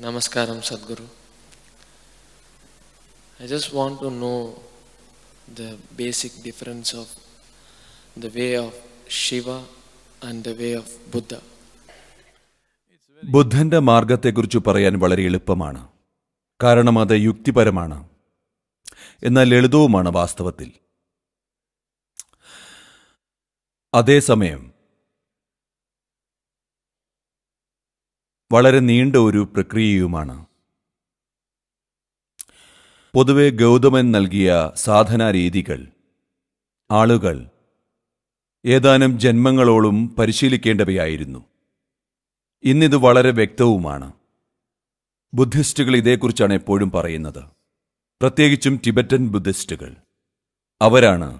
Namaskaram Sadhguru. I just want to know the basic difference of the way of Shiva and the way of Buddha. ബുദ്ധന്റെ മാർഗത്തെക്കുറിച്ച് പറയാൻ വളരെ എളുപ്പമാണ് കാരണം അത് യുക്തിപരമാണ് എന്നാൽ ലളിതവുമാണ് വാസ്തവത്തിൽ അതേസമയം വളരെ നീണ്ട ഒരു പ്രക്രിയയുമാണ് പൊതുവെ ഗൗതമൻ നൽകിയ സാധനാരീതികൾ ആളുകൾ ഏതാനും ജന്മങ്ങളോളം പരിശീലിക്കേണ്ടവയായിരുന്നു ഇന്നിത് വളരെ വ്യക്തവുമാണ് ബുദ്ധിസ്റ്റുകൾ ഇതേക്കുറിച്ചാണ് എപ്പോഴും പറയുന്നത് പ്രത്യേകിച്ചും ടിബറ്റൻ ബുദ്ധിസ്റ്റുകൾ അവരാണ്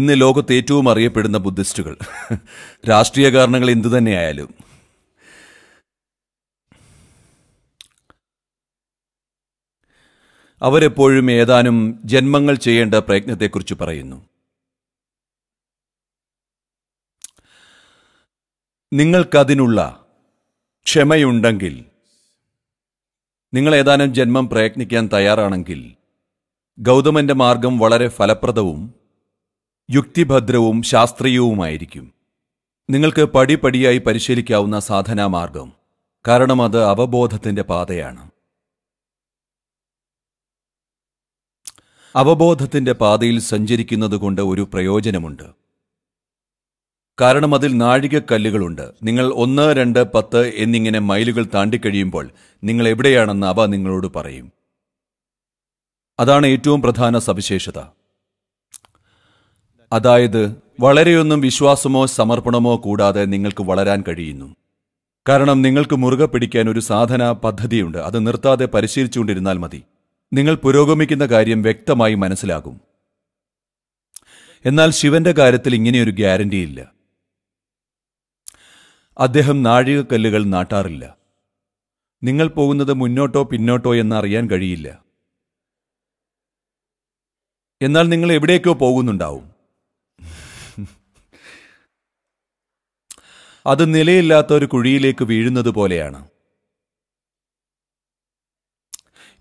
ഇന്ന് ലോകത്ത് ഏറ്റവും അറിയപ്പെടുന്ന ബുദ്ധിസ്റ്റുകൾ രാഷ്ട്രീയ കാരണങ്ങൾ എന്തു തന്നെയായാലും അവരെപ്പോഴും ഏതാനും ജന്മങ്ങൾ ചെയ്യേണ്ട പ്രയത്നത്തെക്കുറിച്ച് പറയുന്നു നിങ്ങൾക്കതിനുള്ള ക്ഷമയുണ്ടെങ്കിൽ നിങ്ങൾ ഏതാനും ജന്മം പ്രയത്നിക്കാൻ തയ്യാറാണെങ്കിൽ ഗൗതമന്റെ മാർഗം വളരെ ഫലപ്രദവും യുക്തിഭദ്രവും ശാസ്ത്രീയവുമായിരിക്കും നിങ്ങൾക്ക് പടിപടിയായി പരിശീലിക്കാവുന്ന സാധനാമാർഗം കാരണം അത് അവബോധത്തിൻ്റെ പാതയാണ് അവബോധത്തിന്റെ പാതയിൽ സഞ്ചരിക്കുന്നതുകൊണ്ട് ഒരു പ്രയോജനമുണ്ട് കാരണം അതിൽ നാഴികക്കല്ലുകളുണ്ട് നിങ്ങൾ ഒന്ന് രണ്ട് പത്ത് എന്നിങ്ങനെ മൈലുകൾ താണ്ടിക്കഴിയുമ്പോൾ നിങ്ങൾ എവിടെയാണെന്ന് അവ നിങ്ങളോട് പറയും അതാണ് ഏറ്റവും പ്രധാന സവിശേഷത അതായത് വളരെയൊന്നും വിശ്വാസമോ സമർപ്പണമോ കൂടാതെ നിങ്ങൾക്ക് വളരാൻ കഴിയുന്നു കാരണം നിങ്ങൾക്ക് മുറുകെ പിടിക്കാൻ ഒരു സാധന പദ്ധതിയുണ്ട് അത് നിർത്താതെ പരിശീലിച്ചുകൊണ്ടിരുന്നാൽ മതി നിങ്ങൾ പുരോഗമിക്കുന്ന കാര്യം വ്യക്തമായി മനസ്സിലാകും എന്നാൽ ശിവന്റെ കാര്യത്തിൽ ഇങ്ങനെയൊരു ഗ്യാരണ്ടിയില്ല അദ്ദേഹം നാഴികക്കല്ലുകൾ നാട്ടാറില്ല നിങ്ങൾ പോകുന്നത് മുന്നോട്ടോ പിന്നോട്ടോ എന്ന് അറിയാൻ കഴിയില്ല എന്നാൽ നിങ്ങൾ എവിടേക്കോ പോകുന്നുണ്ടാവും അത് നിലയില്ലാത്ത ഒരു കുഴിയിലേക്ക് വീഴുന്നത് പോലെയാണ്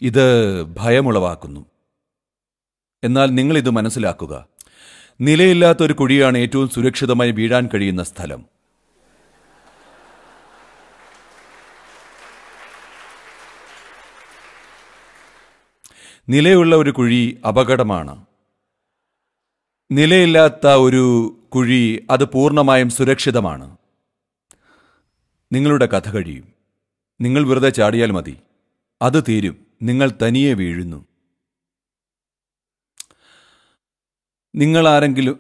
ഇത് ഭയമുളവാക്കുന്നു എന്നാൽ നിങ്ങളിത് മനസ്സിലാക്കുക നിലയില്ലാത്ത ഒരു കുഴിയാണ് ഏറ്റവും സുരക്ഷിതമായി വീഴാൻ കഴിയുന്ന സ്ഥലം നിലയുള്ള ഒരു കുഴി അപകടമാണ് നിലയില്ലാത്ത ഒരു കുഴി അത് പൂർണ്ണമായും സുരക്ഷിതമാണ് നിങ്ങളുടെ കഥ കഴിയും നിങ്ങൾ വെറുതെ ചാടിയാൽ മതി അത് തീരും നിങ്ങൾ തനിയെ വീഴുന്നു നിങ്ങൾ ആരെങ്കിലും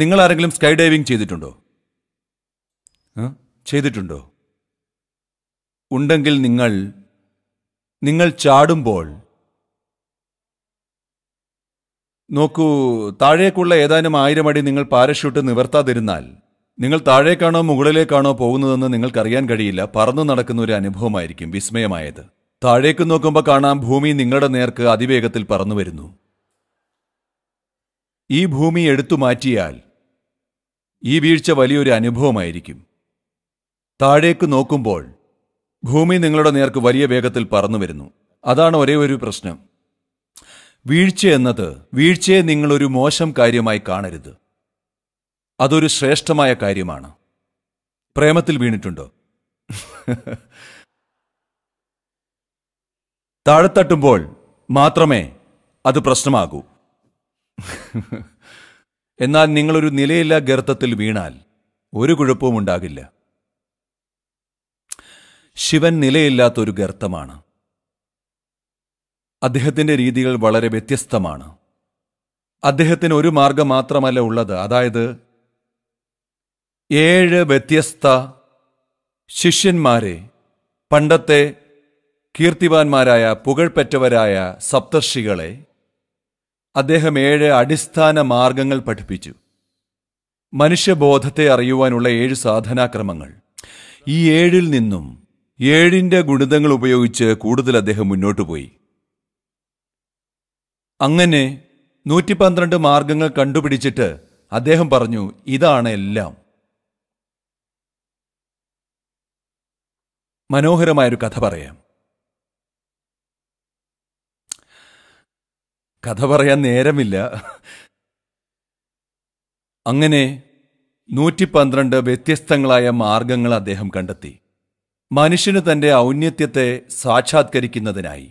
നിങ്ങൾ ആരെങ്കിലും സ്കൈ ഡൈവിംഗ് ചെയ്തിട്ടുണ്ടോ ചെയ്തിട്ടുണ്ടോ ഉണ്ടെങ്കിൽ നിങ്ങൾ നിങ്ങൾ ചാടുമ്പോൾ നോക്കൂ താഴേക്കുള്ള ഏതാനും ആയിരം അടി നിങ്ങൾ പാരഷൂട്ട് നിവർത്താതിരുന്നാൽ നിങ്ങൾ താഴേക്കാണോ മുകളിലേക്കാണോ പോകുന്നതെന്ന് നിങ്ങൾക്കറിയാൻ കഴിയില്ല പറന്നു നടക്കുന്ന ഒരു അനുഭവമായിരിക്കും വിസ്മയമായത് താഴേക്ക് നോക്കുമ്പോൾ കാണാം ഭൂമി നിങ്ങളുടെ നേർക്ക് അതിവേഗത്തിൽ പറന്നു വരുന്നു ഈ ഭൂമി എടുത്തു മാറ്റിയാൽ ഈ വീഴ്ച വലിയൊരു അനുഭവമായിരിക്കും താഴേക്ക് നോക്കുമ്പോൾ ഭൂമി നിങ്ങളുടെ നേർക്ക് വലിയ വേഗത്തിൽ പറന്നു വരുന്നു അതാണ് ഒരേ ഒരു പ്രശ്നം വീഴ്ച എന്നത് വീഴ്ചയെ നിങ്ങളൊരു മോശം കാര്യമായി കാണരുത് അതൊരു ശ്രേഷ്ഠമായ കാര്യമാണ് പ്രേമത്തിൽ വീണിട്ടുണ്ടോ താഴെത്തട്ടുമ്പോൾ മാത്രമേ അത് പ്രശ്നമാകൂ എന്നാൽ നിങ്ങളൊരു നിലയില്ല ഗർത്തത്തിൽ വീണാൽ ഒരു കുഴപ്പവും ഉണ്ടാകില്ല ശിവൻ നിലയില്ലാത്തൊരു ഗർത്തമാണ് അദ്ദേഹത്തിൻ്റെ രീതികൾ വളരെ വ്യത്യസ്തമാണ് അദ്ദേഹത്തിന് ഒരു മാർഗം മാത്രമല്ല ഉള്ളത് അതായത് ഏഴ് വ്യത്യസ്ത ശിഷ്യന്മാരെ പണ്ടത്തെ കീർത്തിവാന്മാരായ പുകഴ്പെറ്റവരായ സപ്തർഷികളെ അദ്ദേഹം ഏഴ് അടിസ്ഥാന മാർഗങ്ങൾ പഠിപ്പിച്ചു മനുഷ്യബോധത്തെ അറിയുവാനുള്ള ഏഴ് സാധനാക്രമങ്ങൾ ഈ ഏഴിൽ നിന്നും ഏഴിൻ്റെ ഗുണിതങ്ങൾ ഉപയോഗിച്ച് കൂടുതൽ അദ്ദേഹം മുന്നോട്ടു പോയി അങ്ങനെ നൂറ്റി പന്ത്രണ്ട് മാർഗങ്ങൾ കണ്ടുപിടിച്ചിട്ട് അദ്ദേഹം പറഞ്ഞു ഇതാണ് എല്ലാം മനോഹരമായൊരു കഥ പറയാം കഥ പറയാൻ നേരമില്ല അങ്ങനെ നൂറ്റി പന്ത്രണ്ട് വ്യത്യസ്തങ്ങളായ മാർഗങ്ങൾ അദ്ദേഹം കണ്ടെത്തി മനുഷ്യന് തന്റെ ഔന്നത്യത്തെ സാക്ഷാത്കരിക്കുന്നതിനായി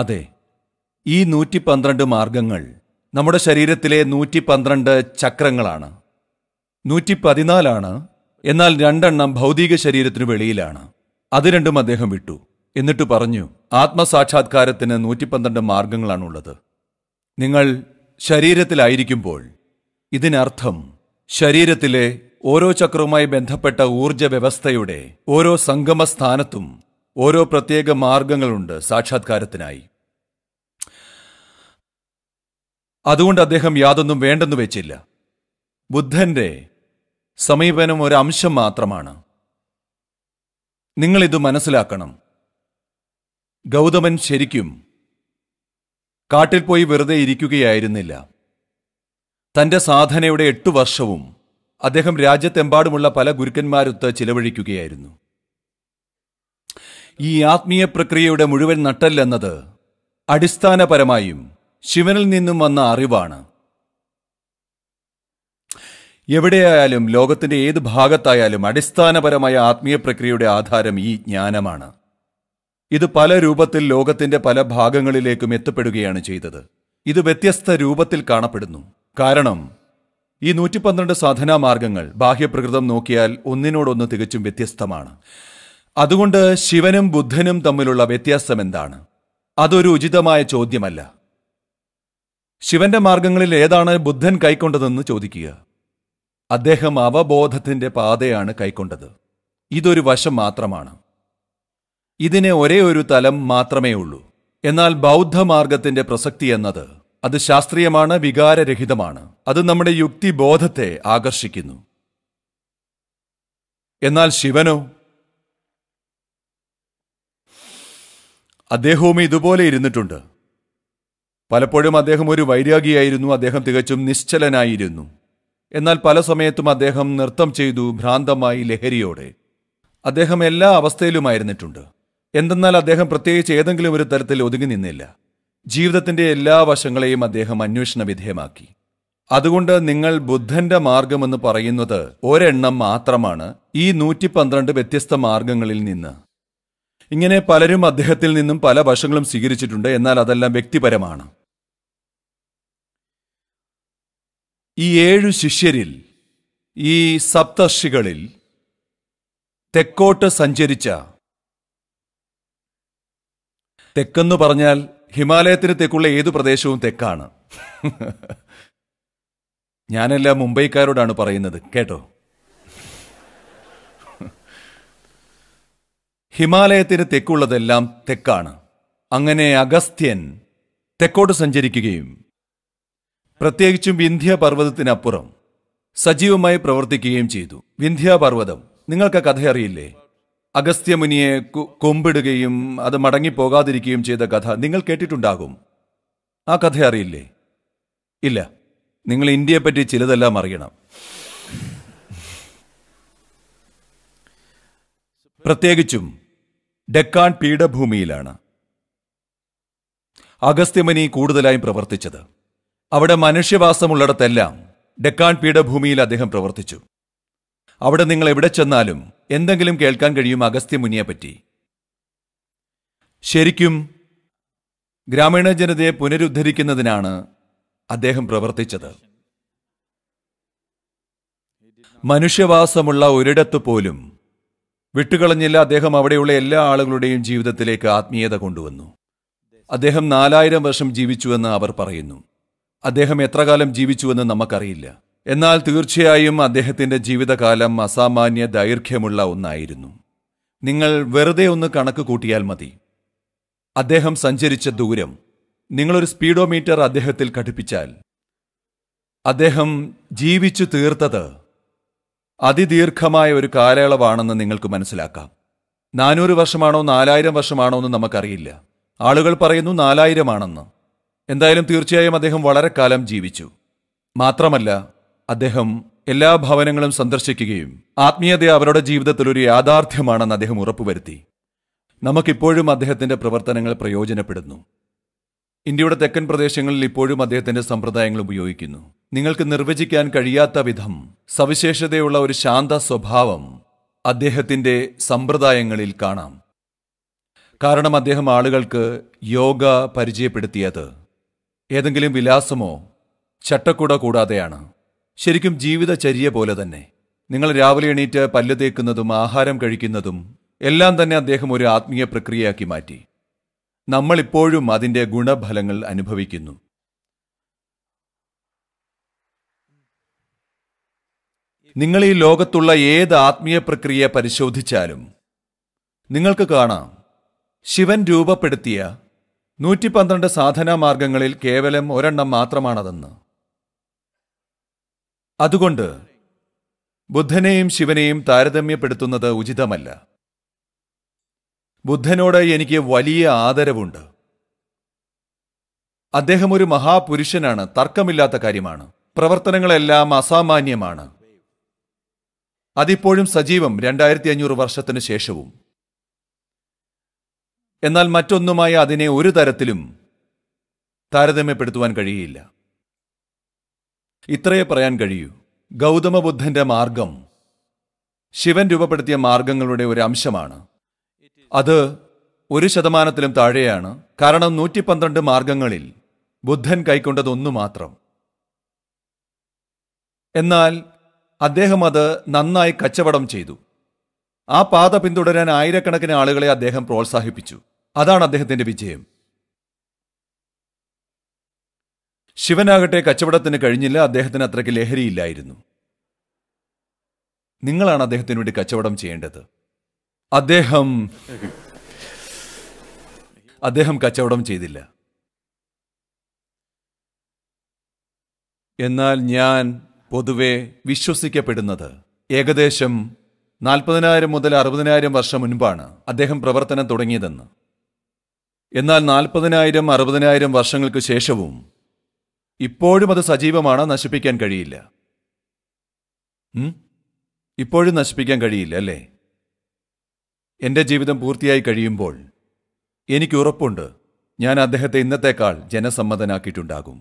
അതെ ഈ നൂറ്റി പന്ത്രണ്ട് മാർഗങ്ങൾ നമ്മുടെ ശരീരത്തിലെ നൂറ്റി പന്ത്രണ്ട് ചക്രങ്ങളാണ് നൂറ്റി പതിനാലാണ് എന്നാൽ രണ്ടെണ്ണം ഭൗതിക ശരീരത്തിനു വെളിയിലാണ് അത് രണ്ടും അദ്ദേഹം വിട്ടു എന്നിട്ട് പറഞ്ഞു ആത്മസാക്ഷാത്കാരത്തിന് നൂറ്റിപ്പന്ത്രണ്ട് മാർഗങ്ങളാണുള്ളത് നിങ്ങൾ ശരീരത്തിലായിരിക്കുമ്പോൾ ഇതിനർത്ഥം ശരീരത്തിലെ ഓരോ ചക്രവുമായി ബന്ധപ്പെട്ട ഊർജ വ്യവസ്ഥയുടെ ഓരോ സംഗമ സ്ഥാനത്തും ഓരോ പ്രത്യേക മാർഗങ്ങളുണ്ട് സാക്ഷാത്കാരത്തിനായി അതുകൊണ്ട് അദ്ദേഹം യാതൊന്നും വേണ്ടെന്ന് വെച്ചില്ല ബുദ്ധന്റെ സമീപനം ഒരു അംശം മാത്രമാണ് നിങ്ങളിത് മനസ്സിലാക്കണം ഗൗതമൻ ശരിക്കും കാട്ടിൽ പോയി വെറുതെ ഇരിക്കുകയായിരുന്നില്ല തന്റെ സാധനയുടെ എട്ടു വർഷവും അദ്ദേഹം രാജ്യത്തെമ്പാടുമുള്ള പല ഗുരുക്കന്മാരൊത്ത് ചിലവഴിക്കുകയായിരുന്നു ഈ ആത്മീയ പ്രക്രിയയുടെ മുഴുവൻ നട്ടല്ലെന്നത് അടിസ്ഥാനപരമായും ശിവനിൽ നിന്നും വന്ന അറിവാണ് എവിടെയായാലും ലോകത്തിന്റെ ഏത് ഭാഗത്തായാലും അടിസ്ഥാനപരമായ ആത്മീയ പ്രക്രിയയുടെ ആധാരം ഈ ജ്ഞാനമാണ് ഇത് പല രൂപത്തിൽ ലോകത്തിന്റെ പല ഭാഗങ്ങളിലേക്കും എത്തപ്പെടുകയാണ് ചെയ്തത് ഇത് വ്യത്യസ്ത രൂപത്തിൽ കാണപ്പെടുന്നു കാരണം ഈ നൂറ്റി പന്ത്രണ്ട് സാധനാ മാർഗങ്ങൾ ബാഹ്യപ്രകൃതം നോക്കിയാൽ ഒന്നിനോടൊന്ന് തികച്ചും വ്യത്യസ്തമാണ് അതുകൊണ്ട് ശിവനും ബുദ്ധനും തമ്മിലുള്ള വ്യത്യാസം എന്താണ് അതൊരു ഉചിതമായ ചോദ്യമല്ല ശിവന്റെ മാർഗങ്ങളിൽ ഏതാണ് ബുദ്ധൻ കൈക്കൊണ്ടതെന്ന് ചോദിക്കുക അദ്ദേഹം അവബോധത്തിന്റെ പാതയാണ് കൈക്കൊണ്ടത് ഇതൊരു വശം മാത്രമാണ് ഇതിന് ഒരേ ഒരു തലം മാത്രമേ ഉള്ളൂ എന്നാൽ ബൗദ്ധമാർഗത്തിന്റെ പ്രസക്തി എന്നത് അത് ശാസ്ത്രീയമാണ് വികാരരഹിതമാണ് അത് നമ്മുടെ യുക്തിബോധത്തെ ആകർഷിക്കുന്നു എന്നാൽ ശിവനോ അദ്ദേഹവും ഇതുപോലെ ഇരുന്നിട്ടുണ്ട് പലപ്പോഴും അദ്ദേഹം ഒരു വൈരാഗിയായിരുന്നു അദ്ദേഹം തികച്ചും നിശ്ചലനായിരുന്നു എന്നാൽ പല സമയത്തും അദ്ദേഹം നൃത്തം ചെയ്തു ഭ്രാന്തമായി ലഹരിയോടെ അദ്ദേഹം എല്ലാ അവസ്ഥയിലുമായിരുന്നിട്ടുണ്ട് എന്തെന്നാൽ അദ്ദേഹം പ്രത്യേകിച്ച് ഏതെങ്കിലും ഒരു തരത്തിൽ ഒതുങ്ങി നിന്നില്ല ജീവിതത്തിന്റെ എല്ലാ വശങ്ങളെയും അദ്ദേഹം അന്വേഷണ വിധേയമാക്കി അതുകൊണ്ട് നിങ്ങൾ ബുദ്ധന്റെ മാർഗമെന്ന് പറയുന്നത് ഒരെണ്ണം മാത്രമാണ് ഈ നൂറ്റി പന്ത്രണ്ട് വ്യത്യസ്ത മാർഗങ്ങളിൽ നിന്ന് ഇങ്ങനെ പലരും അദ്ദേഹത്തിൽ നിന്നും പല വശങ്ങളും സ്വീകരിച്ചിട്ടുണ്ട് എന്നാൽ അതെല്ലാം വ്യക്തിപരമാണ് ഈ ഏഴു ശിഷ്യരിൽ ഈ സപ്തർഷികളിൽ തെക്കോട്ട് സഞ്ചരിച്ച തെക്കെന്ന് പറഞ്ഞാൽ ഹിമാലയത്തിന് തെക്കുള്ള ഏത് പ്രദേശവും തെക്കാണ് ഞാനെല്ലാം മുംബൈക്കാരോടാണ് പറയുന്നത് കേട്ടോ ഹിമാലയത്തിന് തെക്കുള്ളതെല്ലാം തെക്കാണ് അങ്ങനെ അഗസ്ത്യൻ തെക്കോട്ട് സഞ്ചരിക്കുകയും പ്രത്യേകിച്ചും വിന്ധ്യാപർവ്വതത്തിനപ്പുറം സജീവമായി പ്രവർത്തിക്കുകയും ചെയ്തു വിന്ധ്യാപർവ്വതം നിങ്ങൾക്ക് കഥ അറിയില്ലേ അഗസ്ത്യമുനിയെ കൊമ്പിടുകയും അത് മടങ്ങിപ്പോകാതിരിക്കുകയും ചെയ്ത കഥ നിങ്ങൾ കേട്ടിട്ടുണ്ടാകും ആ കഥ അറിയില്ലേ ഇല്ല നിങ്ങൾ ഇന്ത്യയെപ്പറ്റി ചിലതെല്ലാം അറിയണം പ്രത്യേകിച്ചും ഡെക്കാൻ പീഠഭൂമിയിലാണ് അഗസ്ത്യമുനി കൂടുതലായും പ്രവർത്തിച്ചത് അവിടെ മനുഷ്യവാസമുള്ളിടത്തെല്ലാം ഡെക്കാൻ പീഠഭൂമിയിൽ അദ്ദേഹം പ്രവർത്തിച്ചു അവിടെ നിങ്ങൾ എവിടെ ചെന്നാലും എന്തെങ്കിലും കേൾക്കാൻ കഴിയും പറ്റി ശരിക്കും ഗ്രാമീണ ജനതയെ പുനരുദ്ധരിക്കുന്നതിനാണ് അദ്ദേഹം പ്രവർത്തിച്ചത് മനുഷ്യവാസമുള്ള ഒരിടത്ത് പോലും വിട്ടുകളഞ്ഞില്ല അദ്ദേഹം അവിടെയുള്ള എല്ലാ ആളുകളുടെയും ജീവിതത്തിലേക്ക് ആത്മീയത കൊണ്ടുവന്നു അദ്ദേഹം നാലായിരം വർഷം ജീവിച്ചുവെന്ന് അവർ പറയുന്നു അദ്ദേഹം എത്രകാലം ജീവിച്ചുവെന്ന് നമുക്കറിയില്ല എന്നാൽ തീർച്ചയായും അദ്ദേഹത്തിൻ്റെ ജീവിതകാലം അസാമാന്യ ദൈർഘ്യമുള്ള ഒന്നായിരുന്നു നിങ്ങൾ വെറുതെ ഒന്ന് കണക്ക് കൂട്ടിയാൽ മതി അദ്ദേഹം സഞ്ചരിച്ച ദൂരം നിങ്ങളൊരു സ്പീഡോമീറ്റർ അദ്ദേഹത്തിൽ ഘടിപ്പിച്ചാൽ അദ്ദേഹം ജീവിച്ചു തീർത്തത് അതിദീർഘമായ ഒരു കാലയളവാണെന്ന് നിങ്ങൾക്ക് മനസ്സിലാക്കാം നാനൂറ് വർഷമാണോ നാലായിരം വർഷമാണോ എന്ന് നമുക്കറിയില്ല ആളുകൾ പറയുന്നു നാലായിരമാണെന്ന് ആണെന്ന് എന്തായാലും തീർച്ചയായും അദ്ദേഹം വളരെ കാലം ജീവിച്ചു മാത്രമല്ല അദ്ദേഹം എല്ലാ ഭവനങ്ങളും സന്ദർശിക്കുകയും ആത്മീയത അവരുടെ ജീവിതത്തിൽ ഒരു യാഥാർത്ഥ്യമാണെന്ന് അദ്ദേഹം ഉറപ്പുവരുത്തി നമുക്കിപ്പോഴും അദ്ദേഹത്തിന്റെ പ്രവർത്തനങ്ങൾ പ്രയോജനപ്പെടുന്നു ഇന്ത്യയുടെ തെക്കൻ പ്രദേശങ്ങളിൽ ഇപ്പോഴും അദ്ദേഹത്തിന്റെ സമ്പ്രദായങ്ങൾ ഉപയോഗിക്കുന്നു നിങ്ങൾക്ക് നിർവചിക്കാൻ കഴിയാത്ത വിധം സവിശേഷതയുള്ള ഒരു ശാന്ത സ്വഭാവം അദ്ദേഹത്തിന്റെ സമ്പ്രദായങ്ങളിൽ കാണാം കാരണം അദ്ദേഹം ആളുകൾക്ക് യോഗ പരിചയപ്പെടുത്തിയത് ഏതെങ്കിലും വിലാസമോ ചട്ടക്കൂട കൂടാതെയാണ് ശരിക്കും ജീവിതചര്യ പോലെ തന്നെ നിങ്ങൾ രാവിലെ എണീറ്റ് പല്ല് തേക്കുന്നതും ആഹാരം കഴിക്കുന്നതും എല്ലാം തന്നെ അദ്ദേഹം ഒരു ആത്മീയ പ്രക്രിയയാക്കി മാറ്റി നമ്മളിപ്പോഴും അതിൻ്റെ ഗുണഫലങ്ങൾ അനുഭവിക്കുന്നു നിങ്ങൾ ഈ ലോകത്തുള്ള ഏത് ആത്മീയ പ്രക്രിയ പരിശോധിച്ചാലും നിങ്ങൾക്ക് കാണാം ശിവൻ രൂപപ്പെടുത്തിയ നൂറ്റി പന്ത്രണ്ട് സാധനാ മാർഗങ്ങളിൽ കേവലം ഒരെണ്ണം മാത്രമാണതെന്ന് അതുകൊണ്ട് ബുദ്ധനെയും ശിവനെയും താരതമ്യപ്പെടുത്തുന്നത് ഉചിതമല്ല ബുദ്ധനോട് എനിക്ക് വലിയ ആദരവുണ്ട് അദ്ദേഹം ഒരു മഹാപുരുഷനാണ് തർക്കമില്ലാത്ത കാര്യമാണ് പ്രവർത്തനങ്ങളെല്ലാം അസാമാന്യമാണ് അതിപ്പോഴും സജീവം രണ്ടായിരത്തി അഞ്ഞൂറ് വർഷത്തിനു ശേഷവും എന്നാൽ മറ്റൊന്നുമായി അതിനെ ഒരു തരത്തിലും താരതമ്യപ്പെടുത്തുവാൻ കഴിയില്ല ഇത്രയേ പറയാൻ കഴിയൂ ഗൗതമബുദ്ധന്റെ മാർഗം ശിവൻ രൂപപ്പെടുത്തിയ മാർഗങ്ങളുടെ ഒരു അംശമാണ് അത് ഒരു ശതമാനത്തിലും താഴെയാണ് കാരണം നൂറ്റി പന്ത്രണ്ട് മാർഗങ്ങളിൽ ബുദ്ധൻ കൈക്കൊണ്ടത് ഒന്നു മാത്രം എന്നാൽ അദ്ദേഹം അത് നന്നായി കച്ചവടം ചെയ്തു ആ പാത പിന്തുടരാൻ ആയിരക്കണക്കിന് ആളുകളെ അദ്ദേഹം പ്രോത്സാഹിപ്പിച്ചു അതാണ് അദ്ദേഹത്തിന്റെ വിജയം ശിവനാകട്ടെ കച്ചവടത്തിന് കഴിഞ്ഞില്ല അദ്ദേഹത്തിന് അത്രയ്ക്ക് ലഹരിയില്ലായിരുന്നു നിങ്ങളാണ് അദ്ദേഹത്തിന് വേണ്ടി കച്ചവടം ചെയ്യേണ്ടത് അദ്ദേഹം അദ്ദേഹം കച്ചവടം ചെയ്തില്ല എന്നാൽ ഞാൻ പൊതുവെ വിശ്വസിക്കപ്പെടുന്നത് ഏകദേശം നാൽപ്പതിനായിരം മുതൽ അറുപതിനായിരം വർഷം മുൻപാണ് അദ്ദേഹം പ്രവർത്തനം തുടങ്ങിയതെന്ന് എന്നാൽ നാൽപ്പതിനായിരം അറുപതിനായിരം വർഷങ്ങൾക്ക് ശേഷവും ഇപ്പോഴും അത് സജീവമാണ് നശിപ്പിക്കാൻ കഴിയില്ല ഇപ്പോഴും നശിപ്പിക്കാൻ കഴിയില്ല അല്ലേ എൻ്റെ ജീവിതം പൂർത്തിയായി കഴിയുമ്പോൾ എനിക്ക് ഉറപ്പുണ്ട് ഞാൻ അദ്ദേഹത്തെ ഇന്നത്തേക്കാൾ ജനസമ്മതനാക്കിയിട്ടുണ്ടാകും